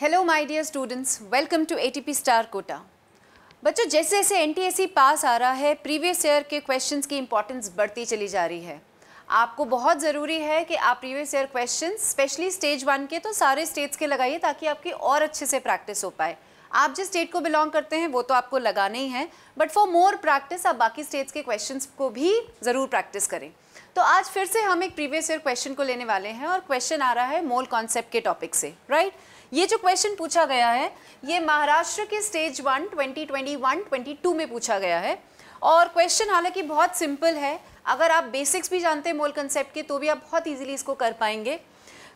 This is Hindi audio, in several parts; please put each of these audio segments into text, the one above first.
Hello my dear students welcome to ATP star Kota बच्चों जैसे जैसे एनटीएससी पास आ रहा है प्रीवियस ईयर के क्वेश्चंस की इंपॉर्टेंस बढ़ती चली जा रही है आपको बहुत ज़रूरी है कि आप previous year questions specially stage one के तो सारे स्टेट्स के लगाइए ताकि आपकी और अच्छे से प्रैक्टिस हो पाए आप जिस स्टेट को बिलोंग करते हैं वो तो आपको लगाने ही है बट फॉर मोर प्रैक्टिस आप बाकी स्टेट्स के क्वेश्चन को भी ज़रूर प्रैक्टिस करें तो आज फिर से हम एक प्रीवियस ईयर क्वेश्चन को लेने वाले हैं और क्वेश्चन आ रहा है मोल कॉन्सेप्ट के टॉपिक से राइट right? ये जो क्वेश्चन पूछा गया है ये महाराष्ट्र के स्टेज वन 2021 22 में पूछा गया है और क्वेश्चन हालांकि बहुत सिंपल है अगर आप बेसिक्स भी जानते हैं मोल कंसेप्ट के तो भी आप बहुत इजीली इसको कर पाएंगे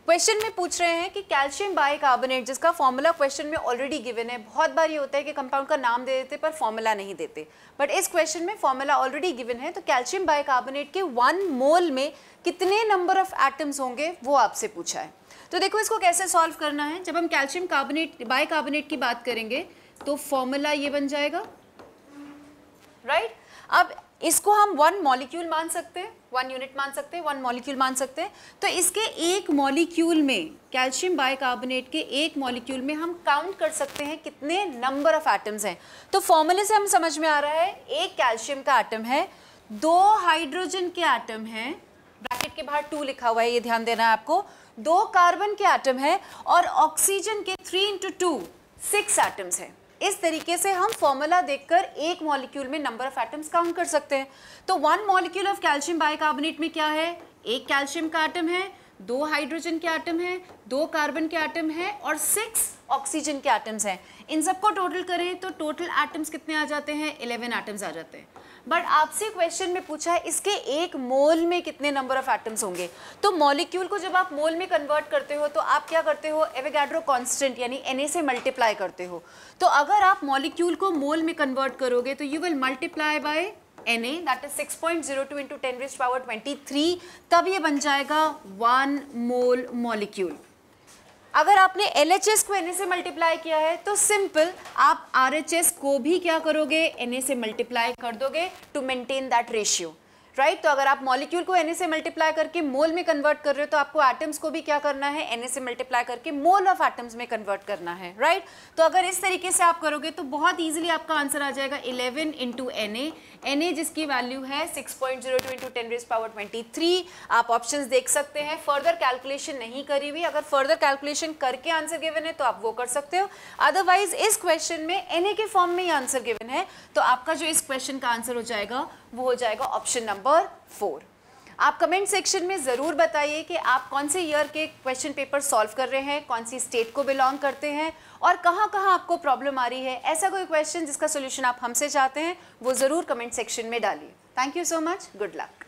क्वेश्चन में पूछ रहे हैं कि कैल्शियम बाइकार्बोनेट जिसका फॉर्मूला क्वेश्चन में ऑलरेडी गिवन है बहुत बार ये होता है कि कंपाउंड का नाम दे देते पर फॉर्मूला नहीं देते बट इस क्वेश्चन में फॉर्मूला ऑलरेडी गिवन है तो कैल्शियम बाइकार्बोनेट के वन मोल में कितने नंबर ऑफ एटम्स होंगे वो आपसे पूछा है तो देखो इसको कैसे सॉल्व करना है जब हम कैल्शियम कार्बोनेट बाइकार्बोनेट की बात करेंगे तो फॉर्मूला ये बन जाएगा राइट right? अब इसको हम वन मॉलिक्यूल मान सकते हैं वन यूनिट मान सकते हैं वन मॉलिक्यूल मान सकते हैं तो इसके एक मॉलिक्यूल में कैल्शियम बाइकार्बोनेट के एक मॉलिक्यूल में हम काउंट कर सकते हैं कितने नंबर ऑफ एटम्स हैं तो फॉर्मूले से हम समझ में आ रहा है एक कैल्शियम का एटम है दो हाइड्रोजन के एटम हैं के बाहर टू लिखा हुआ है ये ध्यान देना है आपको दो कार्बन के आइटम है और ऑक्सीजन के three into two six atoms हैं इस तरीके से हम फॉर्मूला देखकर एक मॉलिक्यूल में नंबर ऑफ एटम्स काउंट कर सकते हैं तो one molecule of calcium bicarbonate में क्या है एक कैल्शियम का आइटम है दो हाइड्रोजन के आइटम है दो कार्बन के आइटम है और सिक्स ऑक्सीजन के आइटम्स हैं इन सबको टोटल करें तो टोटल आइटम्स कितने आ जाते हैं इलेवन आइटम्स आ जाते हैं बट आपसे क्वेश्चन में पूछा है इसके एक मोल में कितने नंबर ऑफ एटम्स होंगे तो मॉलिक्यूल को जब आप मोल में कन्वर्ट करते हो तो आप क्या करते हो एवेगैड्रो कॉन्स्टेंट यानी एन से मल्टीप्लाई करते हो तो अगर आप मॉलिक्यूल को मोल में कन्वर्ट करोगे तो you will multiply by N A that is six point zero two into ten power twenty three तब ये बन जाएगा वन मोल मॉलिक्यूल अगर आपने एल को एन से मल्टीप्लाई किया है तो सिंपल आप आर को भी क्या करोगे एन से मल्टीप्लाई कर दोगे to maintain that ratio right तो अगर आप मॉलिक्यूल को एन से मल्टीप्लाई करके मोल में कन्वर्ट कर रहे हो तो आपको एटम्स को भी क्या करना है एन से मल्टीप्लाई करके मोल ऑफ एटम्स में कन्वर्ट करना है राइट right? तो अगर इस तरीके से आप करोगे तो बहुत ईजिली आपका आंसर आ जाएगा इलेवन इंटू एन ए जिसकी वैल्यू है six point zero two into ten raise power twenty three आप ऑप्शन देख सकते हैं फर्दर कैलकुलेशन नहीं करी हुई अगर फर्दर कैलकुलेशन करके आंसर गिवन है तो आप वो कर सकते हो अदरवाइज इस क्वेश्चन में एन के फॉर्म में ही आंसर गिवन है तो आपका जो इस क्वेश्चन का आंसर हो जाएगा वो हो जाएगा ऑप्शन नंबर फोर आप कमेंट सेक्शन में ज़रूर बताइए कि आप कौन से ईयर के क्वेश्चन पेपर सॉल्व कर रहे हैं कौन सी स्टेट को बिलोंग करते हैं और कहाँ कहाँ आपको प्रॉब्लम आ रही है ऐसा कोई क्वेश्चन जिसका सोल्यूशन आप हमसे चाहते हैं वो ज़रूर कमेंट सेक्शन में डालिए thank you so much good luck